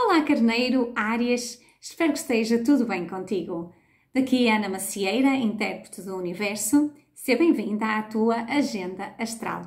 Olá, Carneiro, Áries, espero que esteja tudo bem contigo. Daqui é Ana Macieira, intérprete do Universo. Seja bem-vinda à tua Agenda Astral.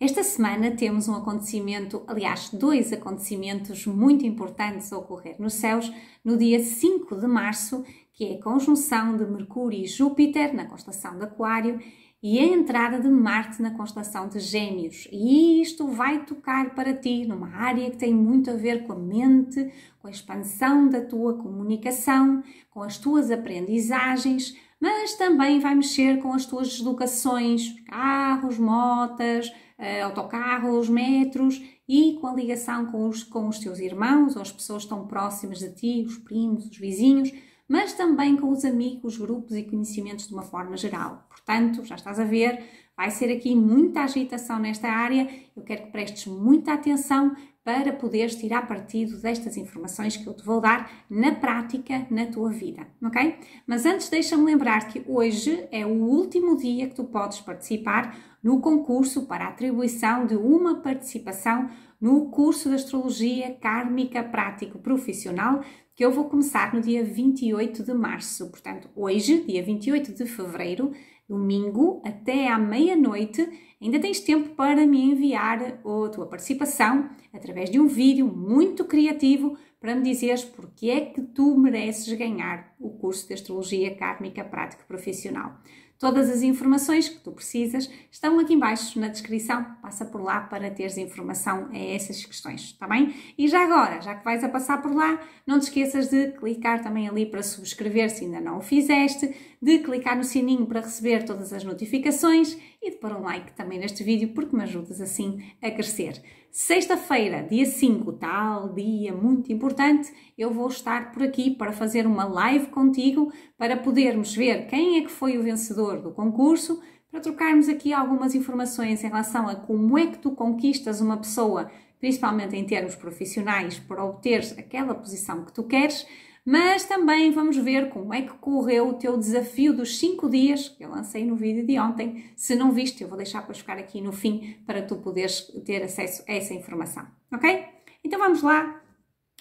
Esta semana temos um acontecimento, aliás, dois acontecimentos muito importantes a ocorrer nos céus no dia 5 de março, que é a conjunção de Mercúrio e Júpiter na constelação de Aquário e a entrada de Marte na constelação de Gêmeos. E isto vai tocar para ti numa área que tem muito a ver com a mente, com a expansão da tua comunicação, com as tuas aprendizagens, mas também vai mexer com as tuas deslocações, carros, motas, eh, autocarros, metros e com a ligação com os, com os teus irmãos ou as pessoas tão próximas de ti, os primos, os vizinhos, mas também com os amigos, grupos e conhecimentos de uma forma geral. Portanto, já estás a ver, vai ser aqui muita agitação nesta área. Eu quero que prestes muita atenção para poderes tirar partido destas informações que eu te vou dar na prática na tua vida, ok? Mas antes deixa-me lembrar que hoje é o último dia que tu podes participar no concurso para atribuição de uma participação no curso de Astrologia Kármica Prático Profissional que eu vou começar no dia 28 de março. Portanto, hoje, dia 28 de fevereiro, domingo, até à meia-noite, ainda tens tempo para me enviar a tua participação através de um vídeo muito criativo para me dizeres porque é que tu mereces ganhar o curso de Astrologia Kármica Prática Profissional. Todas as informações que tu precisas estão aqui embaixo na descrição. Passa por lá para teres informação a essas questões, está bem? E já agora, já que vais a passar por lá, não te esqueças de clicar também ali para subscrever se ainda não o fizeste, de clicar no sininho para receber todas as notificações e de pôr um like também neste vídeo porque me ajudas assim a crescer. Sexta-feira, dia 5, tal dia muito importante, eu vou estar por aqui para fazer uma live contigo para podermos ver quem é que foi o vencedor do concurso, para trocarmos aqui algumas informações em relação a como é que tu conquistas uma pessoa, principalmente em termos profissionais, para obter aquela posição que tu queres mas também vamos ver como é que correu o teu desafio dos 5 dias que eu lancei no vídeo de ontem. Se não viste, eu vou deixar para ficar aqui no fim para tu poderes ter acesso a essa informação, ok? Então vamos lá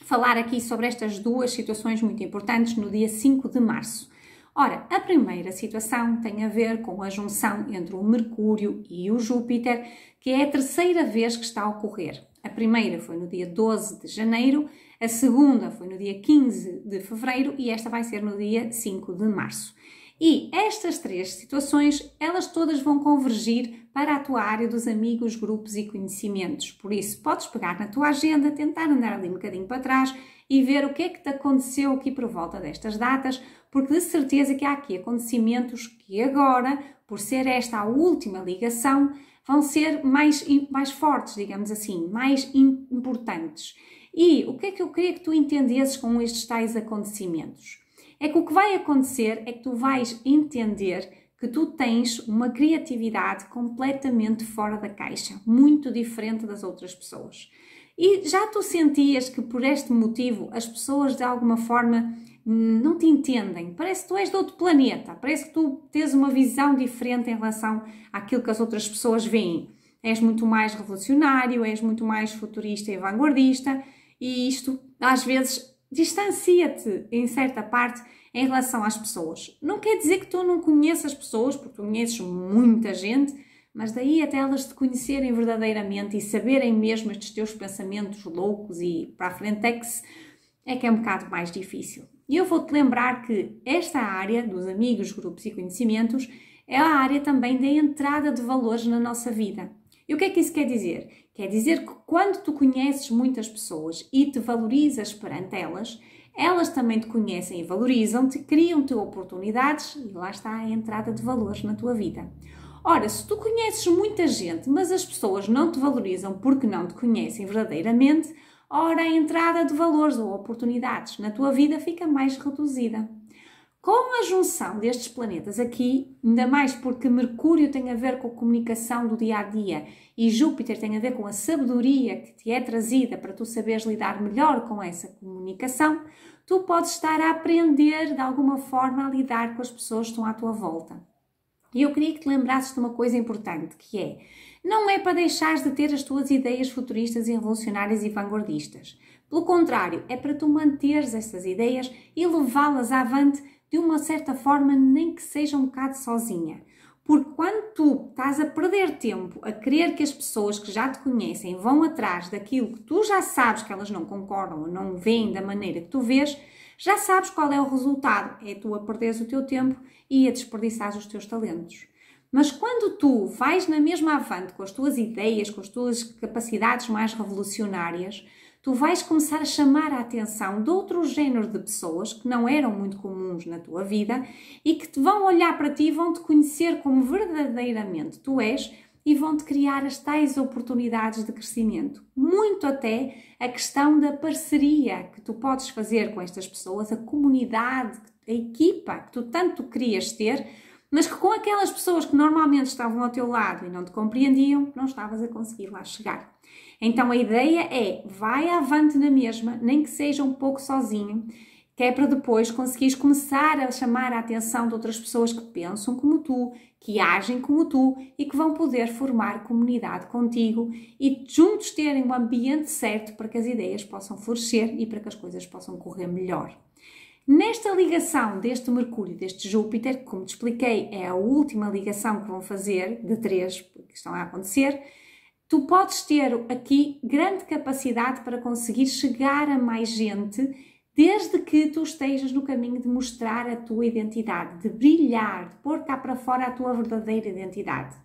falar aqui sobre estas duas situações muito importantes no dia 5 de março. Ora, a primeira situação tem a ver com a junção entre o Mercúrio e o Júpiter, que é a terceira vez que está a ocorrer. A primeira foi no dia 12 de janeiro a segunda foi no dia 15 de fevereiro e esta vai ser no dia 5 de março. E estas três situações, elas todas vão convergir para a tua área dos amigos, grupos e conhecimentos. Por isso, podes pegar na tua agenda, tentar andar ali um bocadinho para trás e ver o que é que te aconteceu aqui por volta destas datas, porque de certeza que há aqui acontecimentos que agora, por ser esta a última ligação, vão ser mais, mais fortes, digamos assim, mais importantes. E o que é que eu queria que tu entendesses com estes tais acontecimentos? É que o que vai acontecer é que tu vais entender que tu tens uma criatividade completamente fora da caixa, muito diferente das outras pessoas. E já tu sentias que por este motivo as pessoas de alguma forma não te entendem, parece que tu és de outro planeta, parece que tu tens uma visão diferente em relação àquilo que as outras pessoas veem. És muito mais revolucionário, és muito mais futurista e vanguardista, e isto às vezes distancia-te em certa parte em relação às pessoas. Não quer dizer que tu não conheças pessoas, porque tu conheces muita gente, mas daí até elas te conhecerem verdadeiramente e saberem mesmo estes teus pensamentos loucos e para a frente é que, é que é um bocado mais difícil. E eu vou-te lembrar que esta área dos amigos, grupos e conhecimentos é a área também da entrada de valores na nossa vida. E o que é que isso quer dizer? Quer dizer que quando tu conheces muitas pessoas e te valorizas perante elas, elas também te conhecem e valorizam-te, criam-te oportunidades e lá está a entrada de valores na tua vida. Ora, se tu conheces muita gente, mas as pessoas não te valorizam porque não te conhecem verdadeiramente, ora a entrada de valores ou oportunidades na tua vida fica mais reduzida. Com a junção destes planetas aqui, ainda mais porque Mercúrio tem a ver com a comunicação do dia a dia e Júpiter tem a ver com a sabedoria que te é trazida para tu saberes lidar melhor com essa comunicação, tu podes estar a aprender de alguma forma a lidar com as pessoas que estão à tua volta. E eu queria que te lembrasses de uma coisa importante, que é, não é para deixares de ter as tuas ideias futuristas e revolucionárias e vanguardistas. Pelo contrário, é para tu manteres essas ideias e levá-las avante de uma certa forma, nem que seja um bocado sozinha. Porque quando tu estás a perder tempo a querer que as pessoas que já te conhecem vão atrás daquilo que tu já sabes que elas não concordam ou não veem da maneira que tu vês, já sabes qual é o resultado. É tu a perderes o teu tempo e a desperdiçares os teus talentos. Mas quando tu vais na mesma avante com as tuas ideias, com as tuas capacidades mais revolucionárias, tu vais começar a chamar a atenção de outro género de pessoas que não eram muito comuns na tua vida e que te vão olhar para ti e vão te conhecer como verdadeiramente tu és e vão te criar as tais oportunidades de crescimento. Muito até a questão da parceria que tu podes fazer com estas pessoas, a comunidade, a equipa que tu tanto querias ter, mas que com aquelas pessoas que normalmente estavam ao teu lado e não te compreendiam, não estavas a conseguir lá chegar. Então a ideia é vai avante na mesma, nem que seja um pouco sozinho, que é para depois conseguires começar a chamar a atenção de outras pessoas que pensam como tu, que agem como tu e que vão poder formar comunidade contigo e juntos terem o ambiente certo para que as ideias possam florescer e para que as coisas possam correr melhor. Nesta ligação deste Mercúrio, deste Júpiter, que como te expliquei, é a última ligação que vão fazer, de três que estão a acontecer, tu podes ter aqui grande capacidade para conseguir chegar a mais gente, desde que tu estejas no caminho de mostrar a tua identidade, de brilhar, de pôr cá para fora a tua verdadeira identidade.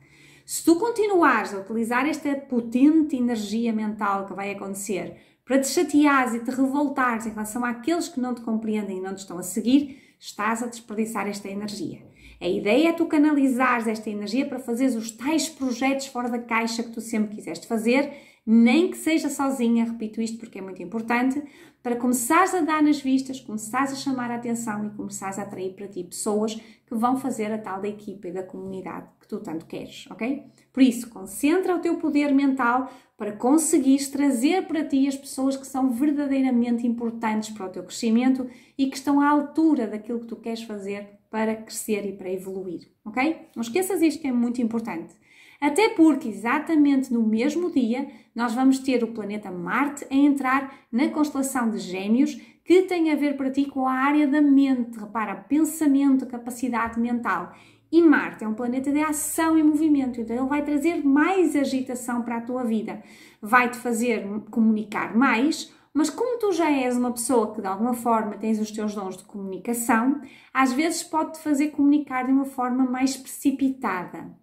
Se tu continuares a utilizar esta potente energia mental que vai acontecer para te chateares e te revoltares em relação àqueles que não te compreendem e não te estão a seguir, estás a desperdiçar esta energia. A ideia é tu canalizares esta energia para fazeres os tais projetos fora da caixa que tu sempre quiseste fazer, nem que seja sozinha, repito isto porque é muito importante, para começares a dar nas vistas, começares a chamar a atenção e começares a atrair para ti pessoas que vão fazer a tal da equipa e da comunidade que tu tanto queres, ok? Por isso, concentra o teu poder mental para conseguires trazer para ti as pessoas que são verdadeiramente importantes para o teu crescimento e que estão à altura daquilo que tu queres fazer para crescer e para evoluir, ok? Não esqueças isto que é muito importante. Até porque, exatamente no mesmo dia, nós vamos ter o planeta Marte a entrar na constelação de Gêmeos, que tem a ver para ti com a área da mente, repara, pensamento, capacidade mental. E Marte é um planeta de ação e movimento, então ele vai trazer mais agitação para a tua vida. Vai te fazer comunicar mais, mas como tu já és uma pessoa que de alguma forma tens os teus dons de comunicação, às vezes pode-te fazer comunicar de uma forma mais precipitada.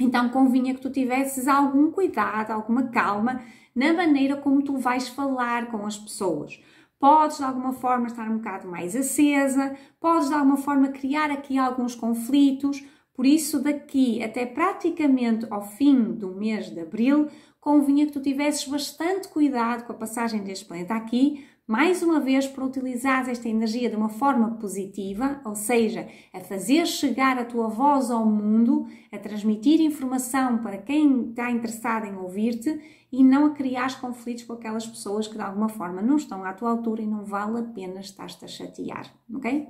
Então convinha que tu tivesses algum cuidado, alguma calma na maneira como tu vais falar com as pessoas. Podes de alguma forma estar um bocado mais acesa, podes de alguma forma criar aqui alguns conflitos. Por isso, daqui até praticamente ao fim do mês de abril, convinha que tu tivesses bastante cuidado com a passagem deste planeta aqui, mais uma vez para utilizar esta energia de uma forma positiva, ou seja, a fazer chegar a tua voz ao mundo, a transmitir informação para quem está interessado em ouvir-te e não a criar conflitos com aquelas pessoas que de alguma forma não estão à tua altura e não vale a pena estar-te a chatear, ok?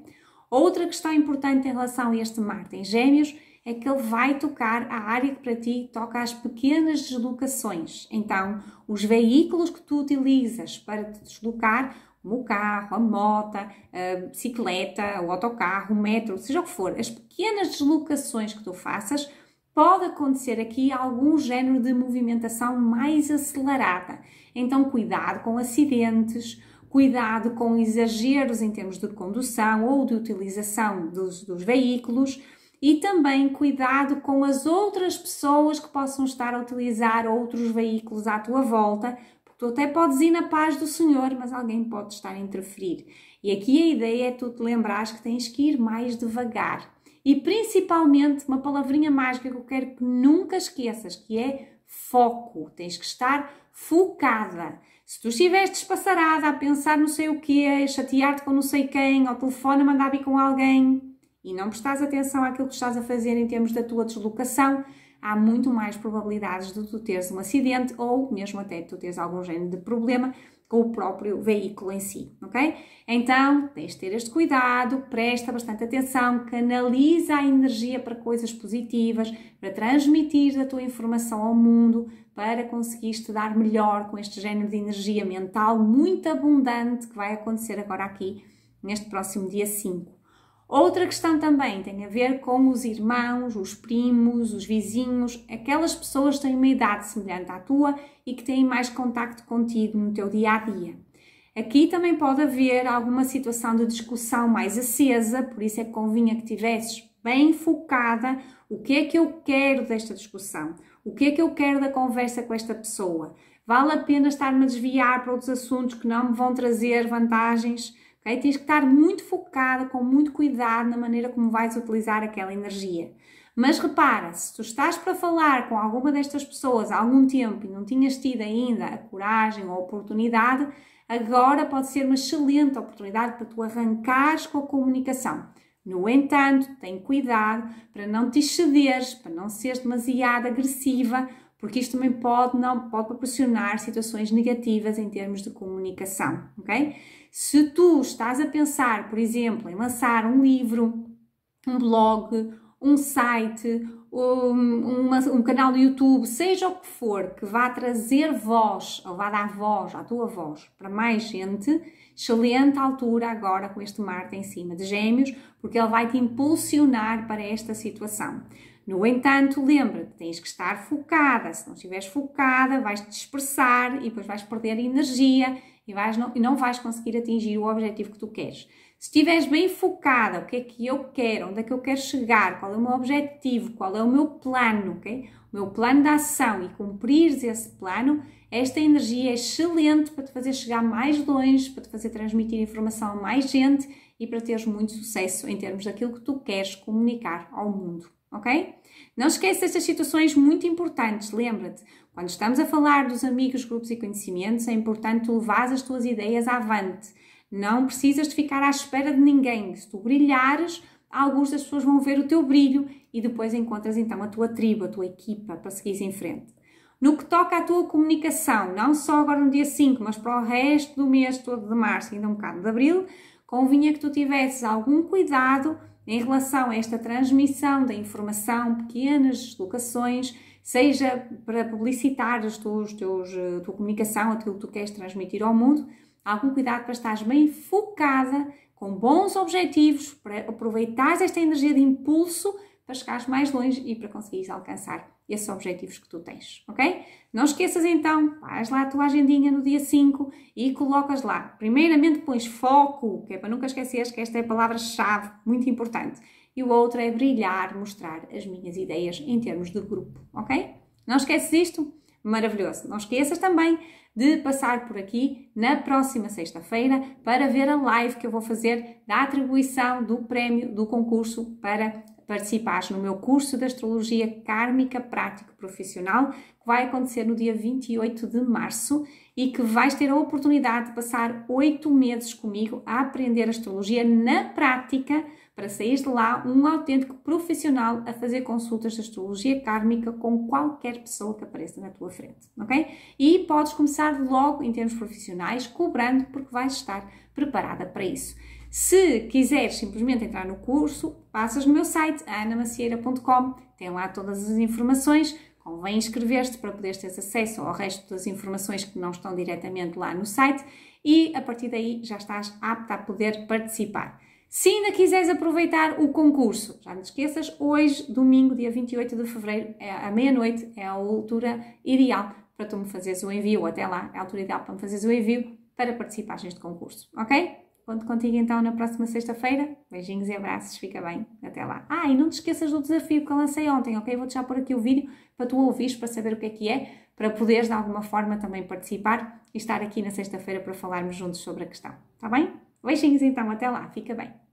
Outra questão importante em relação a este Marte em Gêmeos é que ele vai tocar a área que para ti toca as pequenas deslocações. Então, os veículos que tu utilizas para te deslocar, o carro, a moto, a bicicleta, o autocarro, o metro, seja o que for, as pequenas deslocações que tu faças, pode acontecer aqui algum género de movimentação mais acelerada. Então, cuidado com acidentes, cuidado com exageros em termos de condução ou de utilização dos, dos veículos e também cuidado com as outras pessoas que possam estar a utilizar outros veículos à tua volta, porque tu até podes ir na paz do Senhor, mas alguém pode estar a interferir. E aqui a ideia é tu te lembrares que tens que ir mais devagar. E principalmente uma palavrinha mágica que eu quero que nunca esqueças, que é foco, tens que estar focada. Se tu estiveres despassarada a pensar não sei o quê, a chatear-te com não sei quem, ao telefone a mandar vir com alguém e não prestares atenção àquilo que estás a fazer em termos da tua deslocação, há muito mais probabilidades de tu teres um acidente ou mesmo até de tu teres algum género de problema com o próprio veículo em si, ok? Então, tens de ter este cuidado, presta bastante atenção, canaliza a energia para coisas positivas, para transmitir a tua informação ao mundo, para conseguir te dar melhor com este género de energia mental muito abundante que vai acontecer agora aqui neste próximo dia 5. Outra questão também tem a ver com os irmãos, os primos, os vizinhos, aquelas pessoas que têm uma idade semelhante à tua e que têm mais contacto contigo no teu dia a dia. Aqui também pode haver alguma situação de discussão mais acesa, por isso é que convinha que tivesses bem focada o que é que eu quero desta discussão, o que é que eu quero da conversa com esta pessoa. Vale a pena estar-me a desviar para outros assuntos que não me vão trazer vantagens? Okay? Tens que estar muito focada, com muito cuidado na maneira como vais utilizar aquela energia. Mas repara, se tu estás para falar com alguma destas pessoas há algum tempo e não tinhas tido ainda a coragem ou a oportunidade, agora pode ser uma excelente oportunidade para tu arrancares com a comunicação. No entanto, tem cuidado para não te excederes, para não seres demasiado agressiva, porque isto também pode não pode proporcionar situações negativas em termos de comunicação, ok? Se tu estás a pensar, por exemplo, em lançar um livro, um blog, um site, um, uma, um canal do YouTube, seja o que for, que vá trazer voz, ou vá dar voz, à tua voz, para mais gente, excelente altura agora com este Marte em cima de Gêmeos, porque ele vai te impulsionar para esta situação. No entanto, lembra-te, tens que estar focada. Se não estiveres focada, vais te dispersar e depois vais perder energia e, vais não, não vais conseguir atingir o objetivo que tu queres. Se estiveres bem focada, o que é que eu quero, onde é que eu quero chegar, qual é o meu objetivo, qual é o meu plano, o meu plano de ação e cumprires esse plano, esta energia é excelente para te fazer chegar mais longe, para te fazer transmitir informação a mais gente e para teres muito sucesso em termos daquilo que tu queres comunicar ao mundo ok? Não esqueça estas situações muito importantes, lembra-te. Quando estamos a falar dos amigos, grupos e conhecimentos, é importante levar as tuas ideias avante. Não precisas de ficar à espera de ninguém. Se tu brilhares, algumas das pessoas vão ver o teu brilho e depois encontras então a tua tribo, a tua equipa para seguir em frente. No que toca à tua comunicação, não só agora no dia 5, mas para o resto do mês todo de março, ainda um bocado de abril, convinha que tu tivesses algum cuidado em relação a esta transmissão da informação, pequenas deslocações, seja para publicitar as tuas teus, eh, a tua comunicação, aquilo que tu queres transmitir ao mundo, algum cuidado para estares bem focada, com bons objetivos, para aproveitar esta energia de impulso para chegares mais longe e para conseguires alcançar esses objetivos que tu tens, ok? Não esqueças então, vais lá a tua agendinha no dia 5 e colocas lá. Primeiramente pões foco, que é para nunca esqueceres que esta é a palavra-chave, muito importante. E o outro é brilhar, mostrar as minhas ideias em termos de grupo, ok? Não esqueces isto? Maravilhoso! Não esqueças também de passar por aqui na próxima sexta-feira para ver a live que eu vou fazer da atribuição do prémio do concurso para participares no meu curso de Astrologia Kármica Prático Profissional, que vai acontecer no dia 28 de março e que vais ter a oportunidade de passar oito meses comigo a aprender astrologia na prática para sair de lá um autêntico profissional a fazer consultas de astrologia kármica com qualquer pessoa que apareça na tua frente, ok? E podes começar logo em termos profissionais, cobrando, porque vais estar preparada para isso. Se quiseres simplesmente entrar no curso, passas no meu site, anamacieira.com, tem lá todas as informações. Convém inscrever-te para poderes ter acesso ao resto das informações que não estão diretamente lá no site e a partir daí já estás apta a poder participar. Se ainda quiseres aproveitar o concurso, já não te esqueças, hoje, domingo, dia 28 de fevereiro, é, à meia-noite, é a altura ideal para tu me fazeres o envio, até lá, é a altura ideal para me fazeres o envio para participares neste concurso, ok? Conto contigo então na próxima sexta-feira. Beijinhos e abraços, fica bem. Até lá. Ah, e não te esqueças do desafio que eu lancei ontem, ok? Vou deixar por aqui o vídeo para tu ouvires, para saber o que é que é, para poderes de alguma forma também participar e estar aqui na sexta-feira para falarmos juntos sobre a questão. Está bem? Beijinhos então, até lá, fica bem.